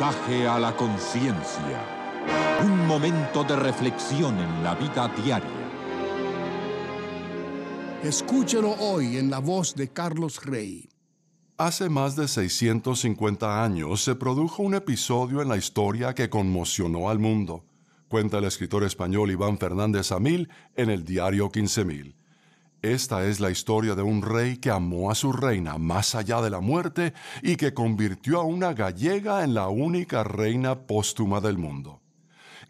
mensaje a la conciencia. Un momento de reflexión en la vida diaria. Escúchelo hoy en la voz de Carlos Rey. Hace más de 650 años se produjo un episodio en la historia que conmocionó al mundo, cuenta el escritor español Iván Fernández Amil en el diario 15000. Esta es la historia de un rey que amó a su reina más allá de la muerte y que convirtió a una gallega en la única reina póstuma del mundo.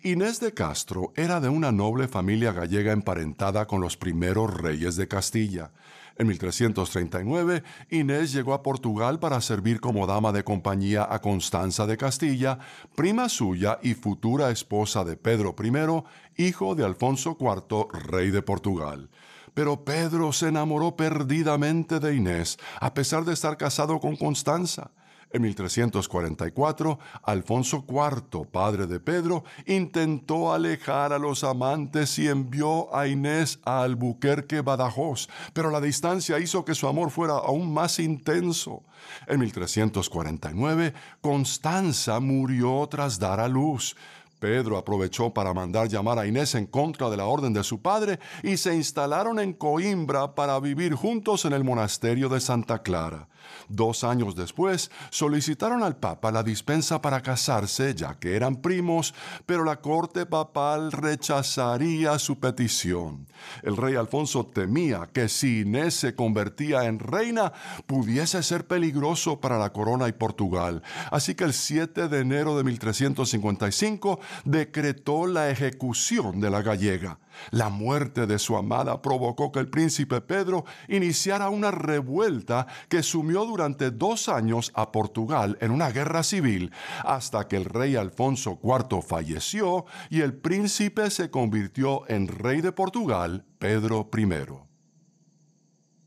Inés de Castro era de una noble familia gallega emparentada con los primeros reyes de Castilla. En 1339, Inés llegó a Portugal para servir como dama de compañía a Constanza de Castilla, prima suya y futura esposa de Pedro I, hijo de Alfonso IV, rey de Portugal. Pero Pedro se enamoró perdidamente de Inés, a pesar de estar casado con Constanza. En 1344, Alfonso IV, padre de Pedro, intentó alejar a los amantes y envió a Inés a Albuquerque, Badajoz, pero la distancia hizo que su amor fuera aún más intenso. En 1349, Constanza murió tras dar a luz. Pedro aprovechó para mandar llamar a Inés en contra de la orden de su padre y se instalaron en Coimbra para vivir juntos en el monasterio de Santa Clara. Dos años después, solicitaron al Papa la dispensa para casarse, ya que eran primos, pero la corte papal rechazaría su petición. El rey Alfonso temía que si Inés se convertía en reina, pudiese ser peligroso para la corona y Portugal. Así que el 7 de enero de 1355 decretó la ejecución de la gallega. La muerte de su amada provocó que el príncipe Pedro iniciara una revuelta que sumió durante dos años a Portugal en una guerra civil, hasta que el rey Alfonso IV falleció y el príncipe se convirtió en rey de Portugal, Pedro I.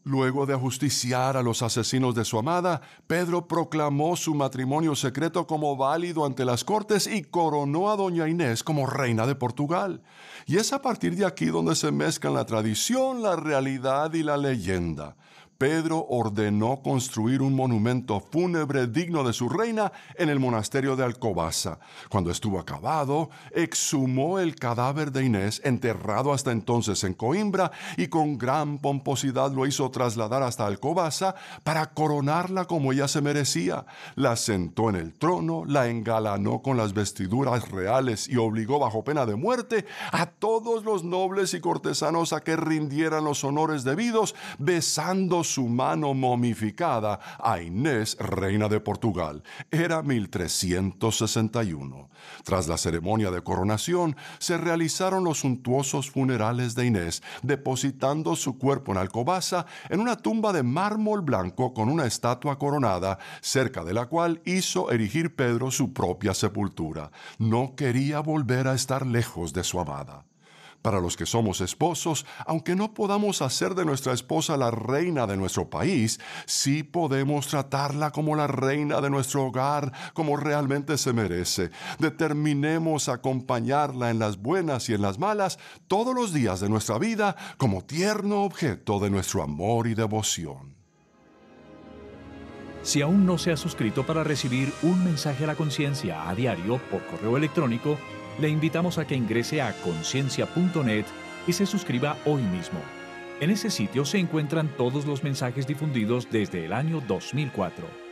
Luego de ajusticiar a los asesinos de su amada, Pedro proclamó su matrimonio secreto como válido ante las cortes y coronó a doña Inés como reina de Portugal. Y es a partir de aquí donde se mezclan la tradición, la realidad y la leyenda. Pedro ordenó construir un monumento fúnebre digno de su reina en el monasterio de Alcobaza. Cuando estuvo acabado, exhumó el cadáver de Inés, enterrado hasta entonces en Coimbra, y con gran pomposidad lo hizo trasladar hasta Alcobaza para coronarla como ella se merecía. La sentó en el trono, la engalanó con las vestiduras reales y obligó bajo pena de muerte a todos los nobles y cortesanos a que rindieran los honores debidos, besando su mano momificada a Inés, reina de Portugal. Era 1361. Tras la ceremonia de coronación, se realizaron los suntuosos funerales de Inés, depositando su cuerpo en Alcobaza en una tumba de mármol blanco con una estatua coronada, cerca de la cual hizo erigir Pedro su propia sepultura. No quería volver a estar lejos de su amada. Para los que somos esposos, aunque no podamos hacer de nuestra esposa la reina de nuestro país, sí podemos tratarla como la reina de nuestro hogar, como realmente se merece. Determinemos acompañarla en las buenas y en las malas todos los días de nuestra vida como tierno objeto de nuestro amor y devoción. Si aún no se ha suscrito para recibir un mensaje a la conciencia a diario por correo electrónico, le invitamos a que ingrese a conciencia.net y se suscriba hoy mismo. En ese sitio se encuentran todos los mensajes difundidos desde el año 2004.